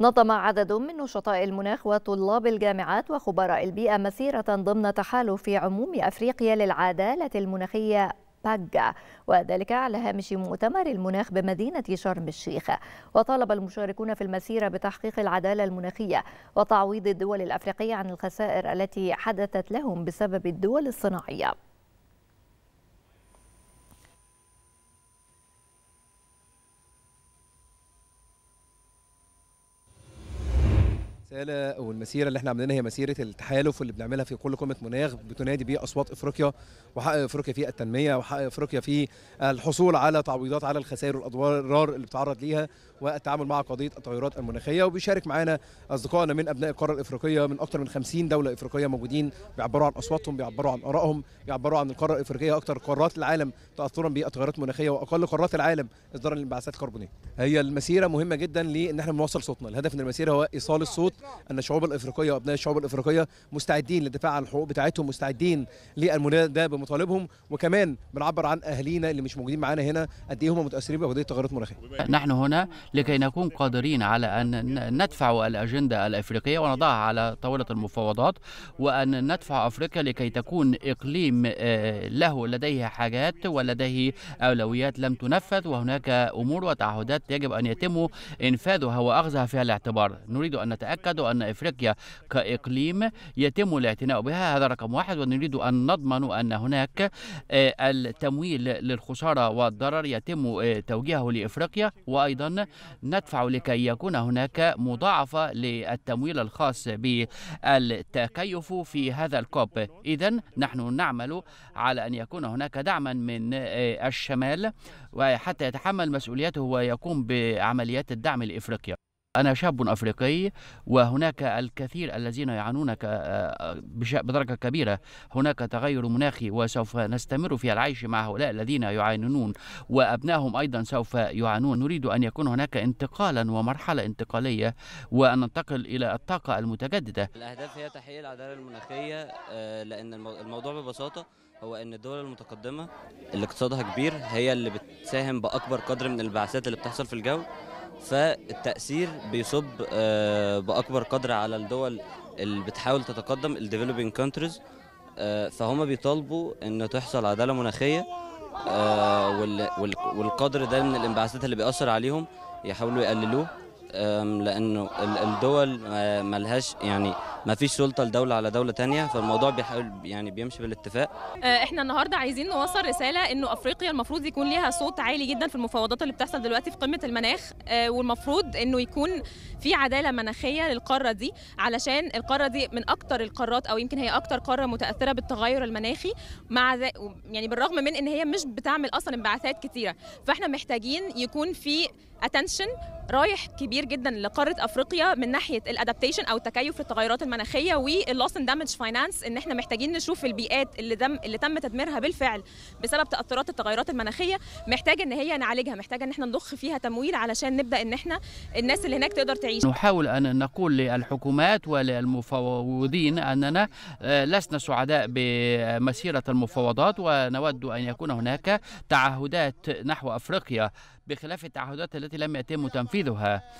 نظم عدد من نشطاء المناخ وطلاب الجامعات وخبراء البيئة مسيرة ضمن تحالف عموم أفريقيا للعدالة المناخية باجا وذلك على هامش مؤتمر المناخ بمدينة شرم الشيخ وطالب المشاركون في المسيرة بتحقيق العدالة المناخية وتعويض الدول الأفريقية عن الخسائر التي حدثت لهم بسبب الدول الصناعية الرساله والمسيره اللي احنا عاملينها هي مسيره التحالف اللي بنعملها في كل قمه مناخ بتنادي بيه اصوات افريقيا وحق افريقيا في التنميه وحق افريقيا في الحصول على تعويضات على الخسائر والاضرار اللي بتعرض ليها والتعامل مع قضيه التغيرات المناخيه وبيشارك معانا اصدقائنا من ابناء القاره الافريقيه من اكثر من 50 دوله افريقيه موجودين بيعبروا عن اصواتهم بيعبروا عن ارائهم بيعبروا عن القاره الافريقيه اكثر قارات العالم تاثرا بالتغيرات المناخيه واقل قارات العالم اصدارا للانبعاثات الكربونيه هي المسيره مهمه جدا لان احنا بنوصل صوتنا الهدف من المسيره هو ايصال الصوت ان الشعوب الافريقيه وابناء الشعوب الافريقيه مستعدين للدفاع عن الحقوق بتاعتهم مستعدين للمنادى بمطالبهم وكمان بنعبر عن اهالينا اللي مش موجودين معانا هنا قد ايه هم متاثرين بقضيه التغيرات المناخيه نحن هنا لكي نكون قادرين على ان ندفع الاجنده الافريقيه ونضعها على طاوله المفاوضات وان ندفع افريقيا لكي تكون اقليم آه، له لديه حاجات ولديه اولويات لم تنفذ وهناك امور وتعهدات يجب ان يتم انفاذها واخذها في الاعتبار نريد ان نتاكد اعتقاد أن إفريقيا كإقليم يتم الاعتناء بها هذا رقم واحد ونريد أن نضمن أن هناك آه، التمويل للخسارة والضرر يتم آه، توجيهه لإفريقيا وأيضا ندفع لكي يكون هناك مضاعفة للتمويل الخاص بالتكيف في هذا الكوب إذا نحن نعمل على أن يكون هناك دعما من آه، الشمال وحتى يتحمل مسؤوليته ويقوم بعمليات الدعم لإفريقيا أنا شاب أفريقي وهناك الكثير الذين يعانون آه، آه، بدرجة كبيرة هناك تغير مناخي وسوف نستمر في العيش مع هؤلاء الذين يعانون وأبنائهم أيضا سوف يعانون نريد أن يكون هناك انتقالا ومرحلة انتقالية وأن ننتقل إلى الطاقة المتجددة الأهداف هي تحقيق العدالة المناخية آه، لأن الموضوع ببساطة هو ان الدول المتقدمه اللي اقتصادها كبير هي اللي بتساهم باكبر قدر من الانبعاثات اللي بتحصل في الجو فالتاثير بيصب آه، باكبر قدر على الدول اللي بتحاول تتقدم الديفلوبينج كونتريز آه، فهم بيطالبوا ان تحصل عداله مناخيه آه، والقدر ده من الانبعاثات اللي بيأثر عليهم يحاولوا يقللوه لانه الدول ملهاش يعني ما فيش سلطه لدوله على دوله تانية فالموضوع بيحاول يعني بيمشي بالاتفاق آه، احنا النهارده عايزين نوصل رساله انه افريقيا المفروض يكون ليها صوت عالي جدا في المفاوضات اللي بتحصل دلوقتي في قمه المناخ آه، والمفروض انه يكون في عداله مناخيه للقاره دي علشان القاره دي من اكتر القارات او يمكن هي اكتر قاره متاثره بالتغير المناخي مع يعني بالرغم من ان هي مش بتعمل اصلا انبعاثات كتيره فاحنا محتاجين يكون في اتنشن رايح كبير جدا لقاره افريقيا من ناحيه الادابتيشن او التكيف للتغيرات المناخيه المناخيه واللوس اند دامج فاينانس ان احنا محتاجين نشوف البيئات اللي دم اللي تم تدميرها بالفعل بسبب تاثرات التغيرات المناخيه محتاجه ان هي نعالجها محتاجه ان احنا نضخ فيها تمويل علشان نبدا ان احنا الناس اللي هناك تقدر تعيش نحاول ان نقول للحكومات وللمفوضين اننا آه، لسنا سعداء بمسيره المفاوضات ونود ان يكون هناك تعهدات نحو افريقيا بخلاف التعهدات التي لم يتم تنفيذها